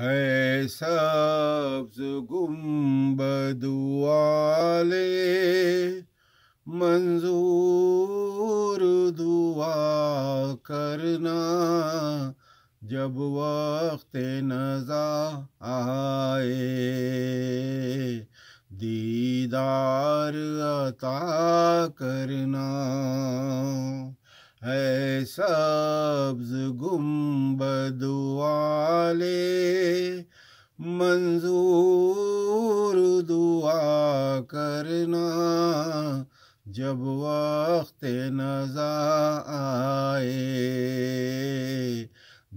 है सब्ज गुम्बद वाले मंजूर दुआ करना जब वक्त नजा आए दीदार अता करना है सब्ज गुम्बद वाले मंजूर दुआ करना जब वक्त नजा आए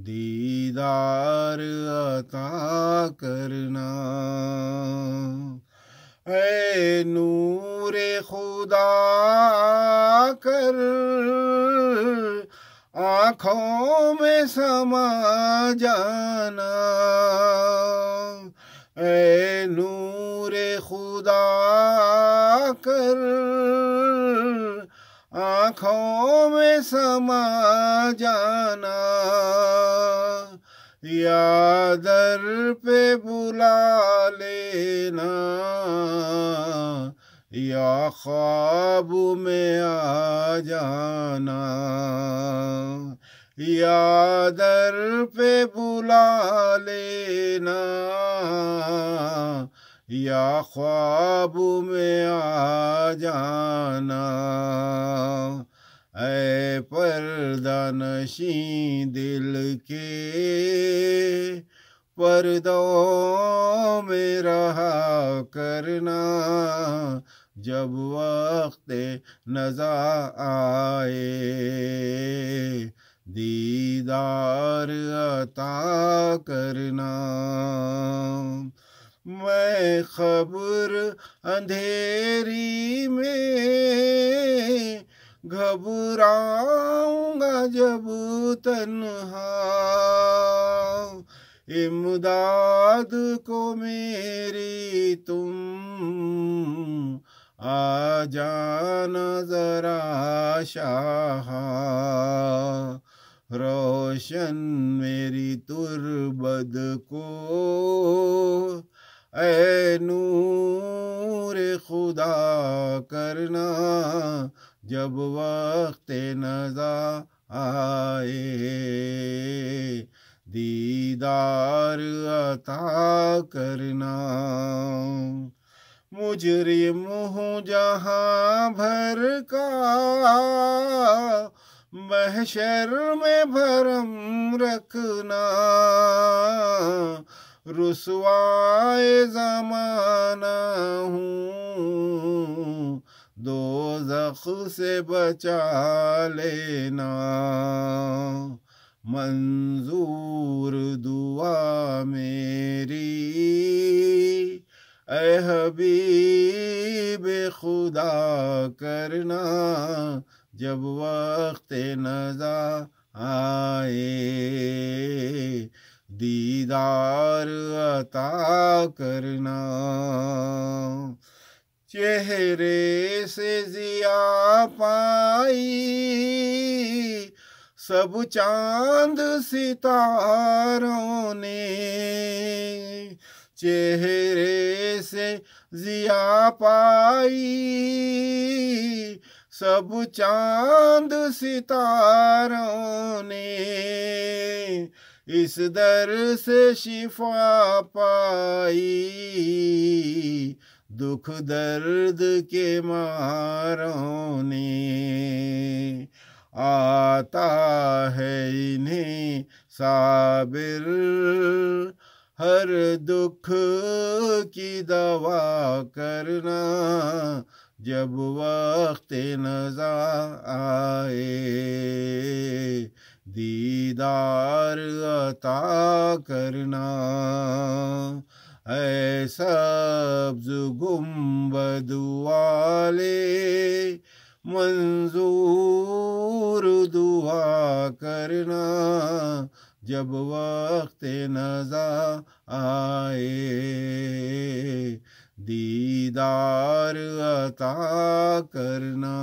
दीदार अता करना ए नूरे खुदा कर आँखों में समा जाना ए नूर खुदा कर आँखों में समा जाना या दर पे बुला लेना या ख्वाब में आ जाना या दर पे बुला लेना या ख्वाब में आ जाना पर्दा नशी दिल के पर दो मेरा करना जब वक्त नजा आए दीदार अता करना मैं खबर अंधेरी में घबराऊंगा जब तन्हा इमदाद को मेरी तुम आ जाना जरा शाह रोशन मेरी तुरबद को ऐ नूर खुदा करना जब वक्त नजा आए दीदार अता करना मुजरिम हूँ जहाँ भर का महशर में भरम रखना रुसवाए जमाना हूँ दो से बचा लेना मंजूर दुआ मेरी ए हबीब खुदा करना जब वक्त नजा आए दीदार अता करना चेहरे से जिया पाई सब चांद सितारों ने चेहरे से जिया पाई सब चांद सितारों ने इस दर से शिफा पाई दुख दर्द के मारों ने आ आता है इन्हें साबिर हर दुख की दवा करना जब वक्त नजा आए दीदार अता करना ऐसा गुम्बद वाले मंजू करना जब वक्त नजा आए दीदार अता करना